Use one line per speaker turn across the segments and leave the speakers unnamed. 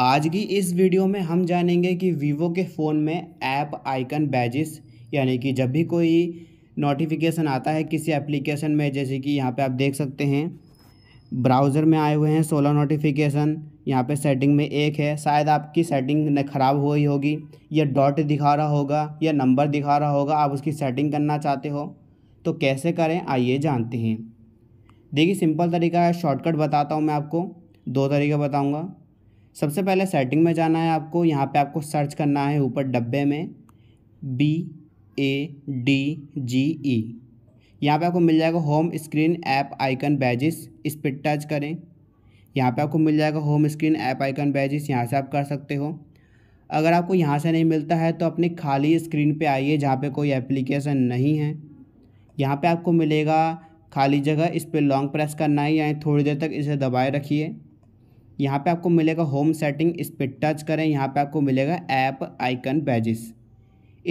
आज की इस वीडियो में हम जानेंगे कि वीवो के फ़ोन में ऐप आइकन बैजेस यानी कि जब भी कोई नोटिफिकेशन आता है किसी एप्लीकेशन में जैसे कि यहाँ पे आप देख सकते हैं ब्राउज़र में आए हुए हैं सोलह नोटिफिकेशन यहाँ पे सेटिंग में एक है शायद आपकी सेटिंग ने ख़राब हुई होगी या डॉट दिखा रहा होगा या नंबर दिखा रहा होगा आप उसकी सेटिंग करना चाहते हो तो कैसे करें आइए जानते हैं देखिए सिंपल तरीका है शॉर्टकट बताता हूँ मैं आपको दो तरीके बताऊँगा सबसे पहले सेटिंग में जाना है आपको यहाँ पे आपको सर्च करना है ऊपर डब्बे में बी ए डी जी ई यहाँ पे आपको मिल जाएगा home screen app icon badges इस पर टच करें यहाँ पे आपको मिल जाएगा home screen app icon badges यहाँ से आप कर सकते हो अगर आपको यहाँ से नहीं मिलता है तो अपनी खाली स्क्रीन पे आइए जहाँ पे कोई एप्लीकेशन नहीं है यहाँ पे आपको मिलेगा खाली जगह इस पर लॉन्ग प्रेस करना है यानी थोड़ी देर तक इसे दबाए रखिए यहाँ पे आपको मिलेगा होम सेटिंग इस पर टच करें यहाँ पे आपको मिलेगा ऐप आइकन पेजेस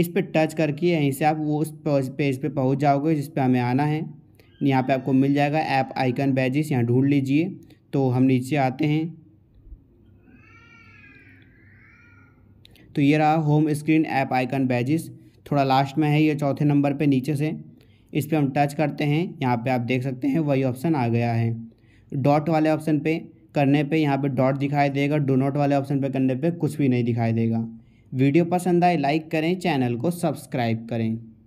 इस पर टच करके यहीं से आप वो उस पेज पे पहुँच जाओगे जिस पर हमें आना है यहाँ पे आपको मिल जाएगा ऐप आइकन पेजेस यहाँ ढूंढ लीजिए तो हम नीचे आते हैं तो ये रहा home screen app icon pages थोड़ा लास्ट में है ये चौथे नंबर पर नीचे से इस पर हम टच करते हैं यहाँ पर आप देख सकते हैं वही ऑप्शन आ गया है डॉट वाले ऑप्शन पे करने पे यहाँ पे डॉट दिखाई देगा डो नॉट वाले ऑप्शन पे करने पे कुछ भी नहीं दिखाई देगा वीडियो पसंद आए लाइक करें चैनल को सब्सक्राइब करें